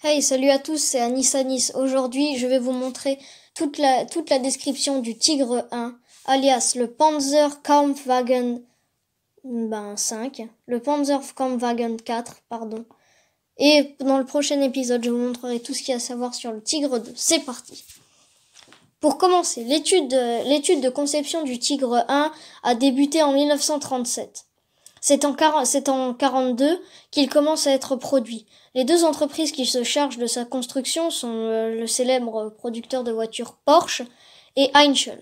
Hey, salut à tous, c'est Anissa Nice. Aujourd'hui, je vais vous montrer toute la, toute la description du Tigre 1, alias le Panzerkampfwagen ben, 5, le Panzerkampfwagen 4, pardon. Et dans le prochain épisode, je vous montrerai tout ce qu'il y a à savoir sur le Tigre 2. C'est parti Pour commencer, l'étude, de conception du Tigre 1 a débuté en 1937. C'est en, c'est en 42 qu'il commence à être produit. Les deux entreprises qui se chargent de sa construction sont euh, le célèbre producteur de voitures Porsche et Heinzel.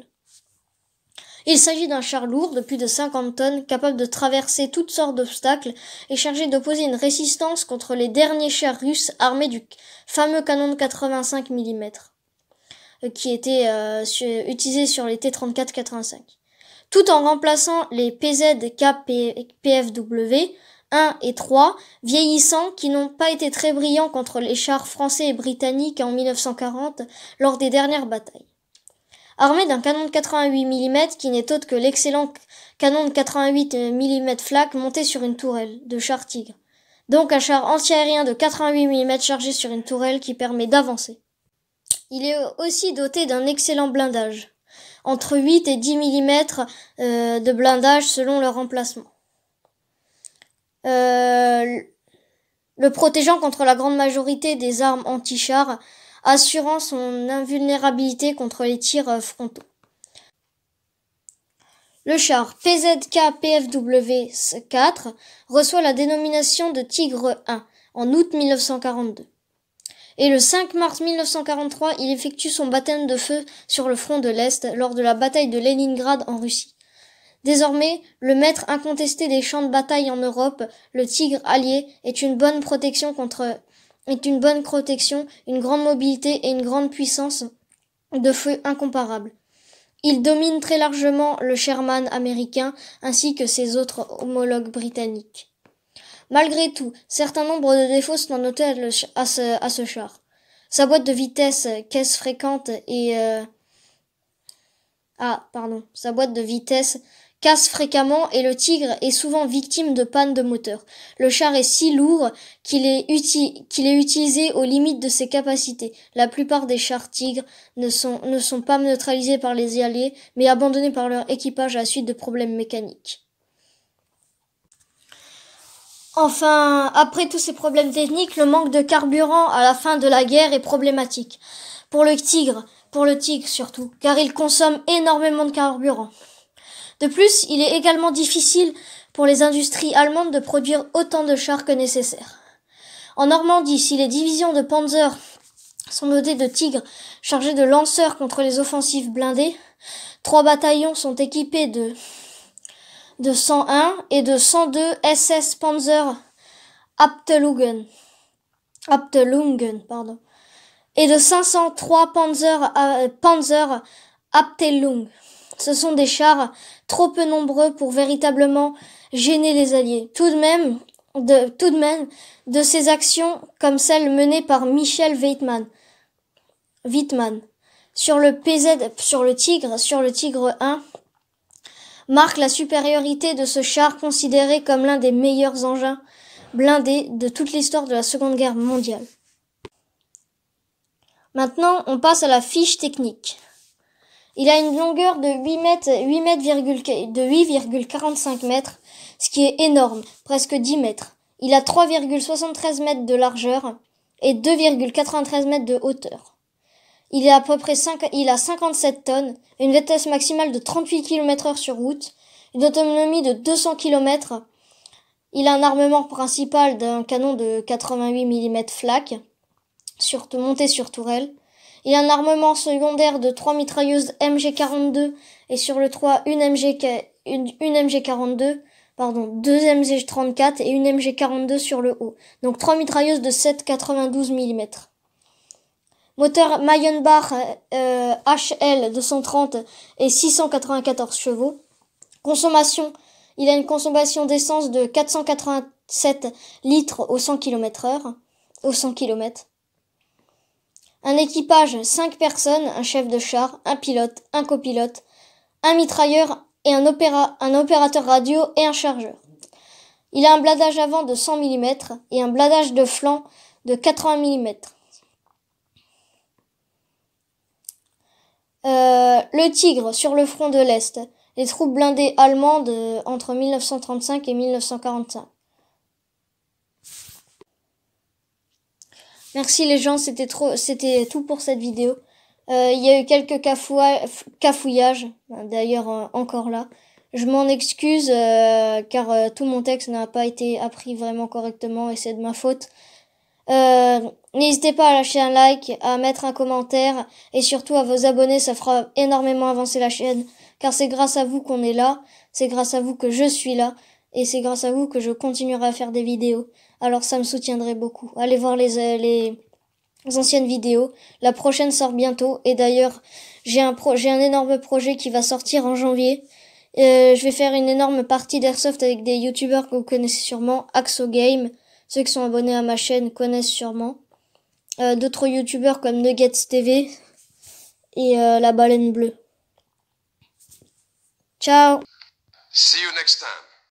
Il s'agit d'un char lourd de plus de 50 tonnes, capable de traverser toutes sortes d'obstacles et chargé d'opposer une résistance contre les derniers chars russes armés du fameux canon de 85 mm euh, qui était euh, utilisé sur les T-34-85. Tout en remplaçant les pz 1 et 3, vieillissants qui n'ont pas été très brillants contre les chars français et britanniques en 1940 lors des dernières batailles. Armé d'un canon de 88 mm qui n'est autre que l'excellent canon de 88 mm flak monté sur une tourelle de char Tigre. Donc un char antiaérien de 88 mm chargé sur une tourelle qui permet d'avancer. Il est aussi doté d'un excellent blindage, entre 8 et 10 mm euh, de blindage selon leur emplacement. Euh, le protégeant contre la grande majorité des armes anti-chars, assurant son invulnérabilité contre les tirs euh, frontaux. Le char PZK PFW 4 reçoit la dénomination de Tigre 1 en août 1942. Et le 5 mars 1943, il effectue son baptême de feu sur le front de l'Est lors de la bataille de Leningrad en Russie. Désormais, le maître incontesté des champs de bataille en Europe, le tigre allié, est une bonne protection contre est une bonne protection, une grande mobilité et une grande puissance de feu incomparable. Il domine très largement le Sherman américain ainsi que ses autres homologues britanniques. Malgré tout, certains nombres de défauts sont notés à ce, à ce char. Sa boîte de vitesse, caisse fréquente et... Euh, ah, pardon. Sa boîte de vitesse, casse fréquemment et le tigre est souvent victime de pannes de moteur. Le char est si lourd qu'il est, utilisé aux limites de ses capacités. La plupart des chars tigres ne sont, ne sont pas neutralisés par les alliés, mais abandonnés par leur équipage à la suite de problèmes mécaniques. Enfin, après tous ces problèmes techniques, le manque de carburant à la fin de la guerre est problématique. Pour le tigre, pour le tigre surtout, car il consomme énormément de carburant. De plus, il est également difficile pour les industries allemandes de produire autant de chars que nécessaire. En Normandie, si les divisions de Panzer sont dotées de tigres chargés de lanceurs contre les offensives blindées, trois bataillons sont équipés de, de 101 et de 102 SS Panzer Abtelungen, pardon, et de 503 Panzer, euh, Panzer ce sont des chars trop peu nombreux pour véritablement gêner les Alliés. Tout de même, de, tout de même, de ces actions comme celles menées par Michel Wittmann sur le PZ, sur le Tigre, sur le Tigre 1, marque la supériorité de ce char considéré comme l'un des meilleurs engins blindés de toute l'histoire de la Seconde Guerre mondiale. Maintenant, on passe à la fiche technique. Il a une longueur de 8 8 8,45 mètres, ce qui est énorme, presque 10 mètres. Il a 3,73 mètres de largeur et 2,93 mètres de hauteur. Il est à peu près 5, il a 57 tonnes, une vitesse maximale de 38 km heure sur route, une autonomie de 200 km. Il a un armement principal d'un canon de 88 mm flac sur, monté sur tourelle, il a un armement secondaire de trois mitrailleuses MG42 et sur le 3 une MG une, MG42 pardon, deux MG34 et une MG42 sur le haut. Donc trois mitrailleuses de 7,92 mm. Moteur Mayenbach HL 230 et 694 chevaux. Consommation, il a une consommation d'essence de 487 litres au 100 km heure, au 100 km. Un équipage, 5 personnes, un chef de char, un pilote, un copilote, un mitrailleur et un, opérateur radio et un chargeur. Il a un bladage avant de 100 mm et un bladage de flanc de 80 mm. Euh, le Tigre sur le front de l'Est. Les troupes blindées allemandes euh, entre 1935 et 1945. Merci les gens, c'était trop, c'était tout pour cette vidéo. Euh, il y a eu quelques cafouillages, d'ailleurs encore là. Je m'en excuse euh, car euh, tout mon texte n'a pas été appris vraiment correctement et c'est de ma faute. N'hésitez pas à lâcher un like, à mettre un commentaire et surtout à vous abonner, ça fera énormément avancer la chaîne car c'est grâce à vous qu'on est là, c'est grâce à vous que je suis là et c'est grâce à vous que je continuerai à faire des vidéos alors ça me soutiendrait beaucoup. Allez voir euh, les, anciennes vidéos. La prochaine sort bientôt. Et d'ailleurs, j'ai un, un énorme projet qui va sortir en janvier. Euh, je vais faire une énorme partie d'airsoft avec des youtubeurs que vous connaissez sûrement, Axo Game, ceux qui sont abonnés à ma chaîne connaissent sûrement. Euh, d'autres youtubeurs comme Nuggets TV et La Baleine Bleue. Ciao See you next time.